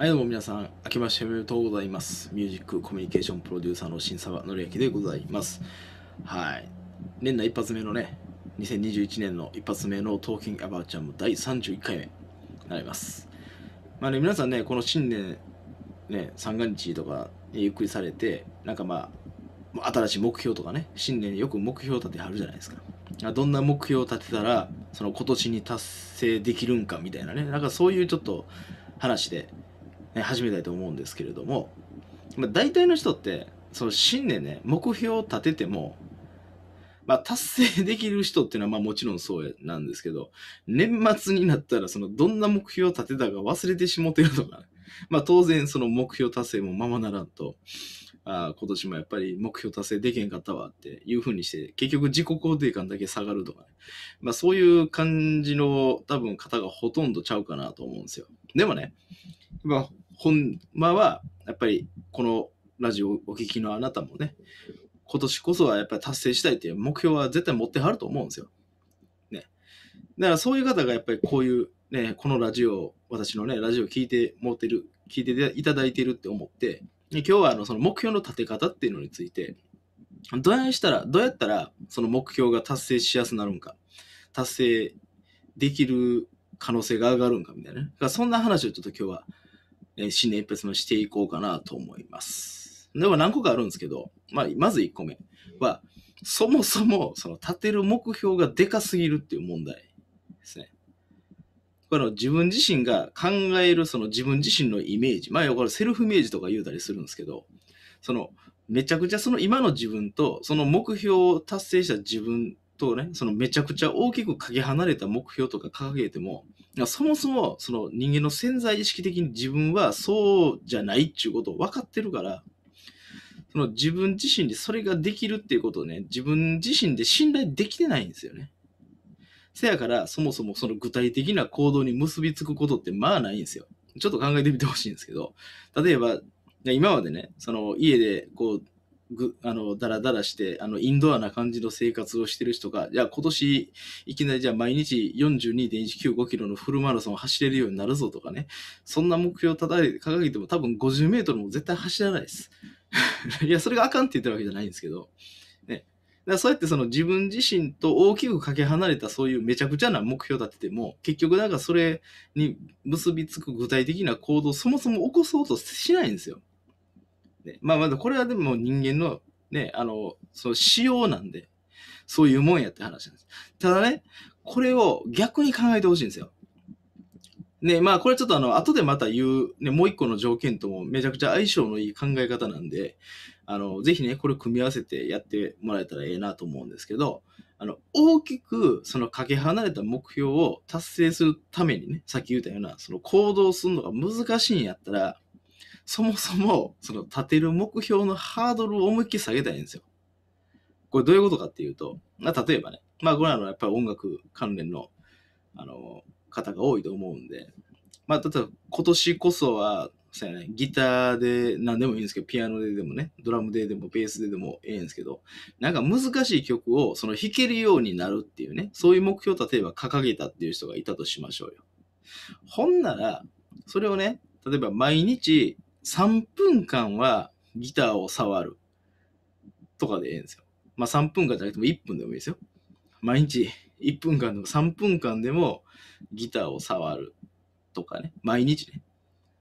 はいどうも皆さん、明けましておめでとうございます。ミュージックコミュニケーションプロデューサーの新沢紀明でございます。はい。年内一発目のね、2021年の一発目の Talking About Jam 第31回目になります。まあね、皆さんね、この新年、ね、三が日とか、ね、ゆっくりされて、なんかまあ、新しい目標とかね、新年によく目標立てはるじゃないですか。どんな目標を立てたら、その今年に達成できるんかみたいなね、なんかそういうちょっと話で、始めたいと思うんですけれども、まあ、大体の人ってその新年ね目標を立てても、まあ、達成できる人っていうのはまあもちろんそうなんですけど年末になったらそのどんな目標を立てたか忘れてしもてるとか、ね、まあ、当然その目標達成もままならんとあ今年もやっぱり目標達成できへんかったわっていうふうにして結局自己肯定感だけ下がるとかね、まあ、そういう感じの多分方がほとんどちゃうかなと思うんですよでもね、まあ、本間は、やっぱりこのラジオをお聞きのあなたもね、今年こそはやっぱり達成したいっていう目標は絶対持ってはると思うんですよ。ね。だからそういう方がやっぱりこういうね、このラジオ、私のね、ラジオ聞いて持ってる、聞いていただいてるって思って、今日はあのその目標の立て方っていうのについて、どうしたら、どうやったらその目標が達成しやすくなるんか、達成できる可能性が上がるんかみたいな、ね、そんな話をちょっと今日はえ新年一発もしていこうかなと思います。でも何個かあるんですけど、まあ、まず1個目は、そもそも、その立てる目標がでかすぎるっていう問題ですね。この自分自身が考えるその自分自身のイメージ、まあ、これセルフイメージとか言うたりするんですけど、その、めちゃくちゃその今の自分と、その目標を達成した自分とね、そのめちゃくちゃ大きくかけ離れた目標とか掲げても、そもそも、その人間の潜在意識的に自分はそうじゃないっていうことを分かってるから、その自分自身でそれができるっていうことをね、自分自身で信頼できてないんですよね。せやから、そもそもその具体的な行動に結びつくことってまあないんですよ。ちょっと考えてみてほしいんですけど、例えば、今までね、その家でこうぐ、あの、だらだらして、あの、インドアな感じの生活をしてる人が、じゃあ今年、いきなりじゃあ毎日42.195キロのフルマラソン走れるようになるぞとかね、そんな目標を掲げても多分50メートルも絶対走らないです。いや、それがあかんって言ってるわけじゃないんですけど、ね。だからそうやってその自分自身と大きくかけ離れたそういうめちゃくちゃな目標立てても、結局なんかそれに結びつく具体的な行動そもそも起こそうとしないんですよ。ね、まあまだこれはでも人間のね、あの、その仕様なんで、そういうもんやって話なんです。ただね、これを逆に考えてほしいんですよ。ね、まあこれちょっとあの、後でまた言う、ね、もう一個の条件ともめちゃくちゃ相性のいい考え方なんで、あの、ぜひね、これ組み合わせてやってもらえたらええなと思うんですけど、あの、大きくそのかけ離れた目標を達成するためにね、さっき言ったような、その行動するのが難しいんやったら、そもそも、その立てる目標のハードルを思いっきり下げたいんですよ。これどういうことかっていうと、まあ、例えばね、まあこれはやっぱり音楽関連の、あの、方が多いと思うんで、まあ、例えば今年こそは、そうやね、ギターで何でもいいんですけど、ピアノででもね、ドラムででも、ベースででもええんですけど、なんか難しい曲をその弾けるようになるっていうね、そういう目標を例えば掲げたっていう人がいたとしましょうよ。ほんなら、それをね、例えば毎日3分間はギターを触るとかでええんですよ。まあ3分間じゃなくても1分でもいいですよ。毎日1分間でも3分間でもギターを触るとかね。毎日ね。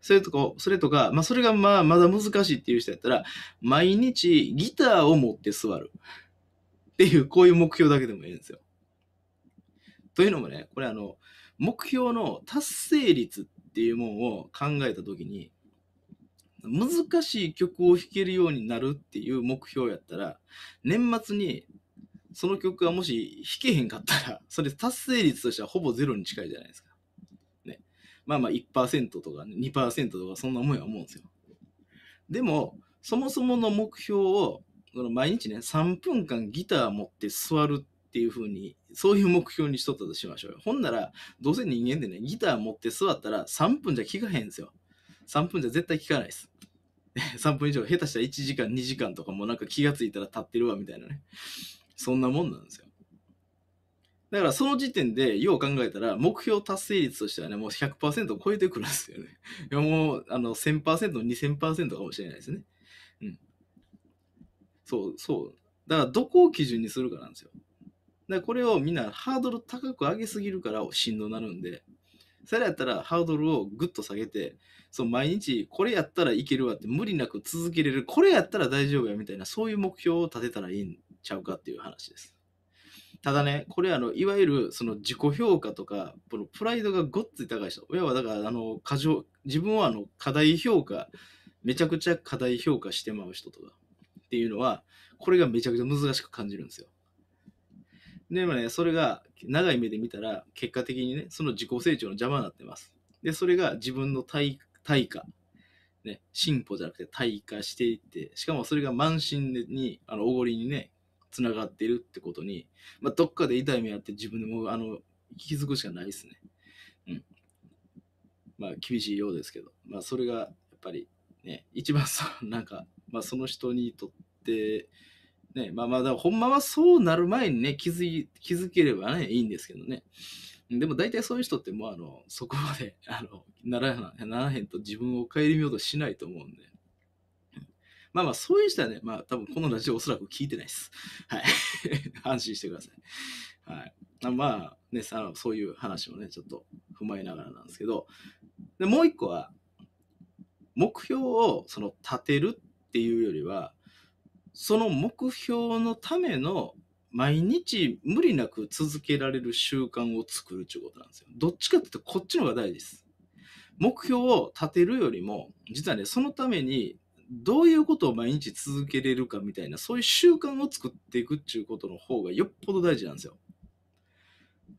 それとか、それとか、まあそれがまあまだ難しいっていう人やったら、毎日ギターを持って座る。っていう、こういう目標だけでもいいんですよ。というのもね、これあの、目標の達成率っていうものを考えたときに、難しい曲を弾けるようになるっていう目標やったら、年末にその曲がもし弾けへんかったら、それ達成率としてはほぼゼロに近いじゃないですか。ね。まあまあ1%とか、ね、2%とかそんな思いは思うんですよ。でも、そもそもの目標を、その毎日ね、3分間ギター持って座るっていう風に、そういう目標にしとったとしましょうよ。ほんなら、どうせ人間でね、ギター持って座ったら3分じゃ聴かへんですよ。3分じゃ絶対聞かないです。3 分以上、下手したら1時間、2時間とかもなんか気がついたら立ってるわみたいなね。そんなもんなんですよ。だからその時点で、よう考えたら、目標達成率としてはね、もう100%を超えてくるんですよね。いやもう、あの、1000%、2000%かもしれないですね。うん。そう、そう。だからどこを基準にするかなんですよ。だからこれをみんなハードル高く上げすぎるからしんどなるんで、それやったらハードルをぐっと下げて、その毎日これやったらいけるわって無理なく続けれる、これやったら大丈夫やみたいな、そういう目標を立てたらいいんちゃうかっていう話です。ただね、これあの、いわゆるその自己評価とか、このプライドがごっつい高い人、親はだからあの過剰、自分はあの課題評価、めちゃくちゃ課題評価してまう人とかっていうのは、これがめちゃくちゃ難しく感じるんですよ。でもね、それが長い目で見たら、結果的にね、その自己成長の邪魔になってます。で、それが自分の対対価、ね、進歩じゃなくて対価していって、しかもそれが満身に、あの、おごりにね、つながってるってことに、まあ、どっかで痛い目あって自分でも、あの、気づくしかないですね。うん。まあ、厳しいようですけど、まあ、それが、やっぱり、ね、一番さ、なんか、まあ、その人にとって、ね、まあまあ、だほんまはそうなる前にね、気づい気づければね、いいんですけどね。でも大体そういう人ってもうあの、そこまで、あの、ならならへんと自分を顧みようとしないと思うんで。まあまあ、そういう人はね、まあ多分このラジオおそらく聞いてないです。はい。安心してください。はい。あまあね、あのそういう話もね、ちょっと踏まえながらなんですけど、でもう一個は、目標をその立てるっていうよりは、その目標のための毎日無理なく続けられる習慣を作るっていうことなんですよ。どっちかっていうとこっちの方が大事です。目標を立てるよりも、実はね、そのためにどういうことを毎日続けれるかみたいな、そういう習慣を作っていくっていうことの方がよっぽど大事なんですよ。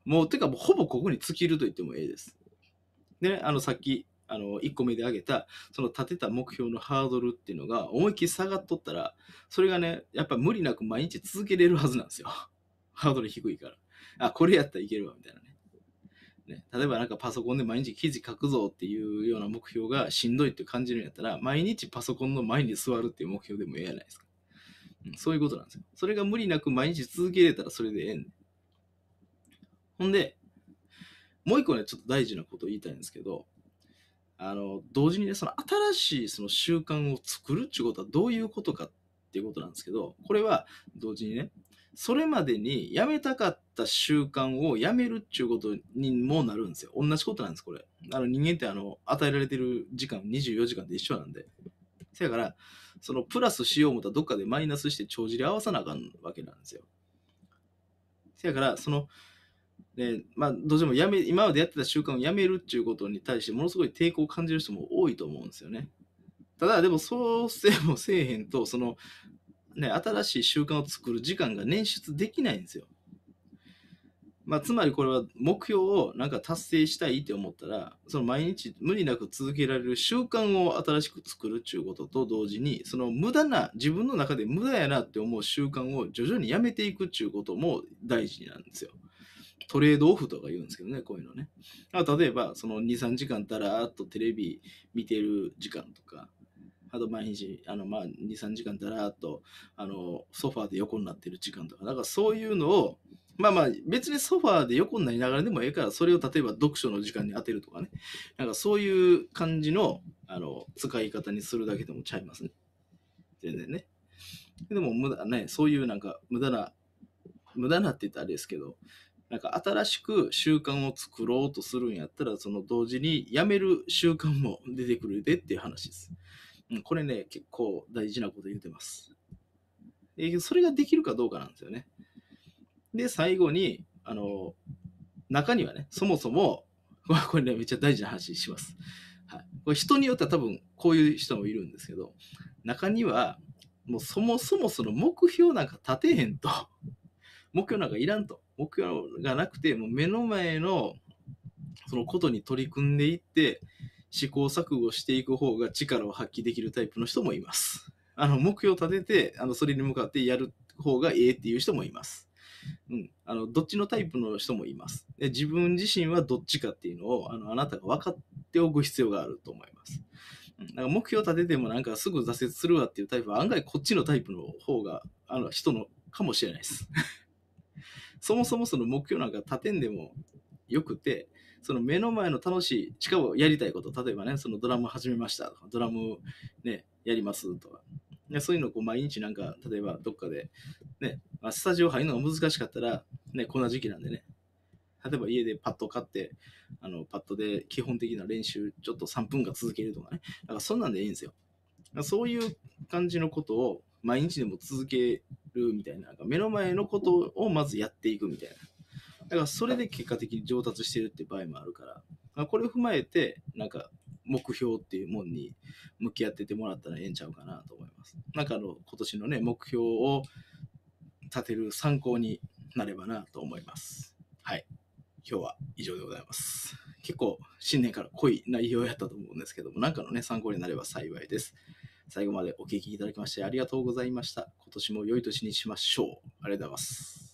もう、てか、ほぼここに尽きると言ってもええです。で、ね、あの、さっきあの、1個目で上げた、その立てた目標のハードルっていうのが、思いっきり下がっとったら、それがね、やっぱ無理なく毎日続けれるはずなんですよ。ハードル低いから。あ、これやったらいけるわ、みたいなね。ね例えばなんかパソコンで毎日記事書くぞっていうような目標がしんどいって感じるんやったら、毎日パソコンの前に座るっていう目標でもええやないですか。うん、そういうことなんですよ。それが無理なく毎日続けれたらそれでええん、ね。ほんで、もう一個ね、ちょっと大事なことを言いたいんですけど、あの、同時にね、その新しいその習慣を作るっていうことはどういうことかっていうことなんですけど、これは同時にね、それまでにやめたかった習慣をやめるっていうことにもなるんですよ。同じことなんです、これ。あの人間ってあの、与えられてる時間24時間で一緒なんで。せやから、そのプラスしよう思ったらどっかでマイナスして帳尻合わさなあかんわけなんですよ。せやから、その、でまあ、どうしてもやめ今までやってた習慣をやめるっていうことに対してものすごい抵抗を感じる人も多いと思うんですよね。ただでもそうせもせえへんとその、ね、新しい習慣を作る時間が捻出できないんですよ。まあ、つまりこれは目標をなんか達成したいって思ったらその毎日無理なく続けられる習慣を新しく作るっていうことと同時にその無駄な自分の中で無駄やなって思う習慣を徐々にやめていくっていうことも大事なんですよ。トレードオフとか言うんですけどね、こういうのね。あ例えば、その2、3時間だらーっとテレビ見てる時間とか、あと毎日、あのまあ、2、3時間だらーっとあのソファーで横になってる時間とか、なんかそういうのを、まあまあ、別にソファーで横になりながらでもええから、それを例えば読書の時間に当てるとかね、なんかそういう感じのあの使い方にするだけでもちゃいますね。全然ね。でも無駄ね、そういうなんか無駄な、無駄なって言ったらあれですけど、なんか新しく習慣を作ろうとするんやったら、その同時にやめる習慣も 出てくるでっていう話です。うん、これね、結構大事なこと言うてます。それができるかどうかなんですよね。で、最後に、あの、中にはね、そもそも、これね、めっちゃ大事な話します。はい、これ人によっては多分こういう人もいるんですけど、中には、もうそもそもその目標なんか立てへんと、目標なんかいらんと。目標がなくて、もう目の前のそのことに取り組んでいって、試行錯誤していく方が力を発揮できるタイプの人もいます。あの、目標を立てて、あの、それに向かってやる方がええっていう人もいます。うん。あの、どっちのタイプの人もいます。で自分自身はどっちかっていうのを、あの、あなたが分かっておく必要があると思います。うん、なんか目標を立ててもなんかすぐ挫折するわっていうタイプは案外こっちのタイプの方が、あの、人のかもしれないです。そもそもその目標なんか立てんでもよくて、その目の前の楽しい、しかもやりたいこと、例えばね、そのドラム始めましたとか、ドラムね、やりますとか、ね、そういうのをこう毎日なんか、例えばどっかで、ね、まあ、スタジオ入るのが難しかったら、ね、こんな時期なんでね、例えば家でパッド買って、あのパッドで基本的な練習、ちょっと3分間続けるとかね、だからそんなんでいいんですよ。そういう感じのことを毎日でも続けるみたいな、なんか目の前のことをまずやっていくみたいな。だからそれで結果的に上達してるって場合もあるから、これを踏まえて、なんか目標っていうもんに向き合っててもらったらええんちゃうかなと思います。なんかあの、今年のね、目標を立てる参考になればなと思います。はい。今日は以上でございます。結構新年から濃い内容やったと思うんですけども、なんかのね、参考になれば幸いです。最後までお聴きいただきましてありがとうございました。今年も良い年にしましょう。ありがとうございます。